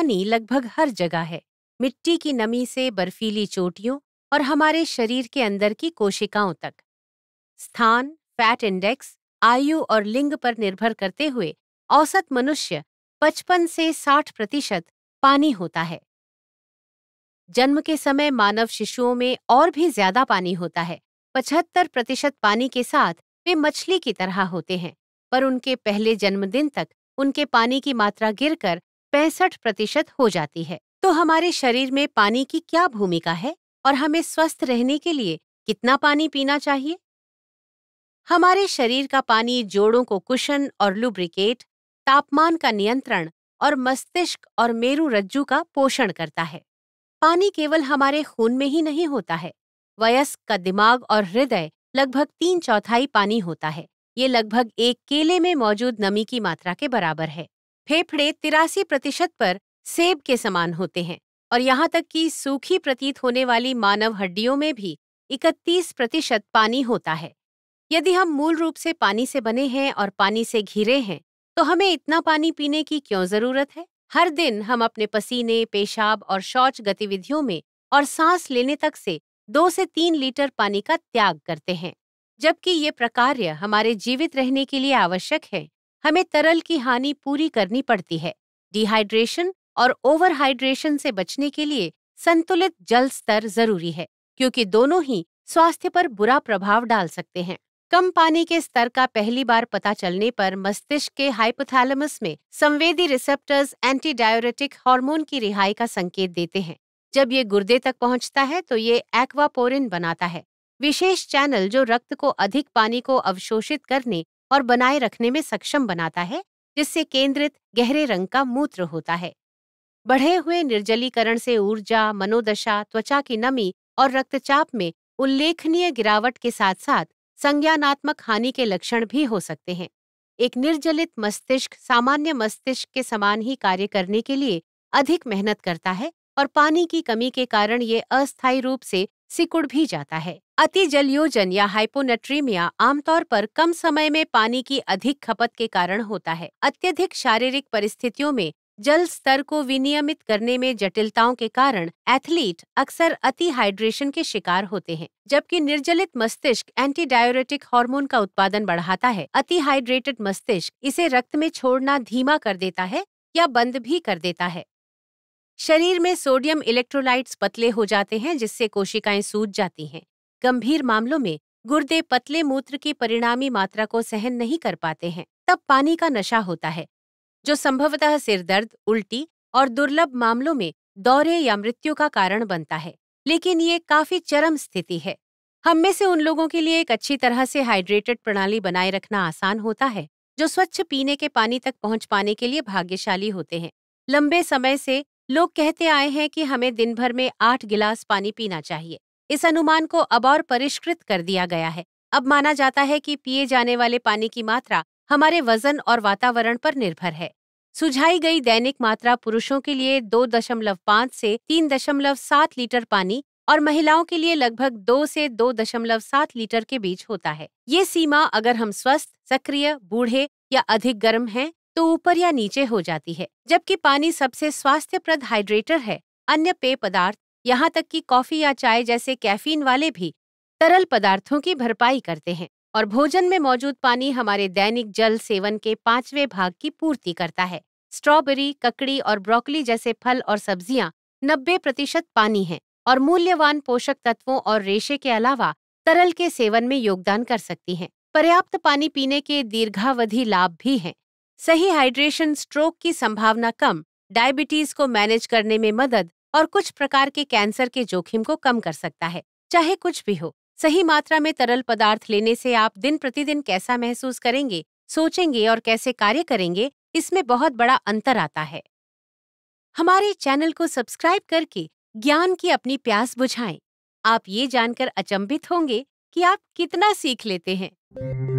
पानी लगभग हर जगह है मिट्टी की नमी से बर्फीली चोटियों और हमारे शरीर के अंदर की कोशिकाओं तक स्थान फैट इंडेक्स आयु और लिंग पर निर्भर करते हुए औसत मनुष्य 55 से 60 प्रतिशत पानी होता है जन्म के समय मानव शिशुओं में और भी ज्यादा पानी होता है पचहत्तर प्रतिशत पानी के साथ वे मछली की तरह होते हैं पर उनके पहले जन्मदिन तक उनके पानी की मात्रा गिरकर पैंसठ प्रतिशत हो जाती है तो हमारे शरीर में पानी की क्या भूमिका है और हमें स्वस्थ रहने के लिए कितना पानी पीना चाहिए हमारे शरीर का पानी जोड़ों को कुशन और लुब्रिकेट तापमान का नियंत्रण और मस्तिष्क और मेरु रज्जू का पोषण करता है पानी केवल हमारे खून में ही नहीं होता है वयस्क का दिमाग और हृदय लगभग तीन चौथाई पानी होता है ये लगभग एक केले में मौजूद नमी की मात्रा के बराबर है फेफड़े तिरासी प्रतिशत पर सेब के समान होते हैं और यहाँ तक कि सूखी प्रतीत होने वाली मानव हड्डियों में भी इकतीस प्रतिशत पानी होता है यदि हम मूल रूप से पानी से बने हैं और पानी से घिरे हैं तो हमें इतना पानी पीने की क्यों जरूरत है हर दिन हम अपने पसीने पेशाब और शौच गतिविधियों में और सांस लेने तक से दो से तीन लीटर पानी का त्याग करते हैं जबकि ये प्रकार्य हमारे जीवित रहने के लिए आवश्यक है हमें तरल की हानि पूरी करनी पड़ती है डिहाइड्रेशन और ओवर हाइड्रेशन से बचने के लिए संतुलित जल स्तर जरूरी है क्योंकि दोनों ही स्वास्थ्य पर बुरा प्रभाव डाल सकते हैं कम पानी के स्तर का पहली बार पता चलने पर मस्तिष्क के हाइपोथैलेमस में संवेदी रिसेप्टर्स एंटी डायोरेटिक हार्मोन की रिहाई का संकेत देते हैं जब ये गुर्दे तक पहुंचता है तो ये एक्वापोरिन बनाता है विशेष चैनल जो रक्त को अधिक पानी को अवशोषित करने और बनाए रखने में सक्षम बनाता है जिससे केंद्रित गहरे रंग का मूत्र होता है बढ़े हुए निर्जलीकरण से ऊर्जा मनोदशा त्वचा की नमी और रक्तचाप में उल्लेखनीय गिरावट के साथ साथ संज्ञानात्मक हानि के लक्षण भी हो सकते हैं एक निर्जलित मस्तिष्क सामान्य मस्तिष्क के समान ही कार्य करने के लिए अधिक मेहनत करता है और पानी की कमी के कारण ये अस्थायी रूप से सिकुड़ भी जाता है अति जलयोजन या हाइपोनेट्रीमिया आमतौर पर कम समय में पानी की अधिक खपत के कारण होता है अत्यधिक शारीरिक परिस्थितियों में जल स्तर को विनियमित करने में जटिलताओं के कारण एथलीट अक्सर अति हाइड्रेशन के शिकार होते हैं जबकि निर्जलित मस्तिष्क एंटी डायोरेटिक हार्मोन का उत्पादन बढ़ाता है अति हाइड्रेटेड मस्तिष्क इसे रक्त में छोड़ना धीमा कर देता है या बंद भी कर देता है शरीर में सोडियम इलेक्ट्रोलाइट्स पतले हो जाते हैं जिससे कोशिकाएं सूज जाती हैं गंभीर मामलों में गुर्दे पतले मूत्र की परिणामी मात्रा को सहन नहीं कर पाते हैं तब पानी का नशा होता है जो संभवतः सिरदर्द उल्टी और दुर्लभ मामलों में दौरे या मृत्यु का कारण बनता है लेकिन ये काफी चरम स्थिति है हम में से उन लोगों के लिए एक अच्छी तरह से हाइड्रेटेड प्रणाली बनाए रखना आसान होता है जो स्वच्छ पीने के पानी तक पहुंच पाने के लिए भाग्यशाली होते हैं लंबे समय से लोग कहते आए हैं कि हमें दिन भर में आठ गिलास पानी पीना चाहिए इस अनुमान को अब और परिष्कृत कर दिया गया है अब माना जाता है कि पिए जाने वाले पानी की मात्रा हमारे वजन और वातावरण पर निर्भर है सुझाई गई दैनिक मात्रा पुरुषों के लिए दो दशमलव पाँच से तीन दशमलव सात लीटर पानी और महिलाओं के लिए लगभग दो से दो दशमलव सात लीटर के बीच होता है ये सीमा अगर हम स्वस्थ सक्रिय बूढ़े या अधिक गर्म हैं तो ऊपर या नीचे हो जाती है जबकि पानी सबसे स्वास्थ्यप्रद हाइड्रेटर है अन्य पेय पदार्थ यहाँ तक कि कॉफी या चाय जैसे कैफीन वाले भी तरल पदार्थों की भरपाई करते हैं और भोजन में मौजूद पानी हमारे दैनिक जल सेवन के पांचवें भाग की पूर्ति करता है स्ट्रॉबेरी ककड़ी और ब्रोकली जैसे फल और सब्जियां नब्बे प्रतिशत पानी हैं और मूल्यवान पोषक तत्वों और रेशे के अलावा तरल के सेवन में योगदान कर सकती हैं पर्याप्त पानी पीने के दीर्घावधि लाभ भी हैं सही हाइड्रेशन स्ट्रोक की संभावना कम डायबिटीज को मैनेज करने में मदद और कुछ प्रकार के कैंसर के जोखिम को कम कर सकता है चाहे कुछ भी हो सही मात्रा में तरल पदार्थ लेने से आप दिन प्रतिदिन कैसा महसूस करेंगे सोचेंगे और कैसे कार्य करेंगे इसमें बहुत बड़ा अंतर आता है हमारे चैनल को सब्सक्राइब करके ज्ञान की अपनी प्यास बुझाएं। आप ये जानकर अचंभित होंगे कि आप कितना सीख लेते हैं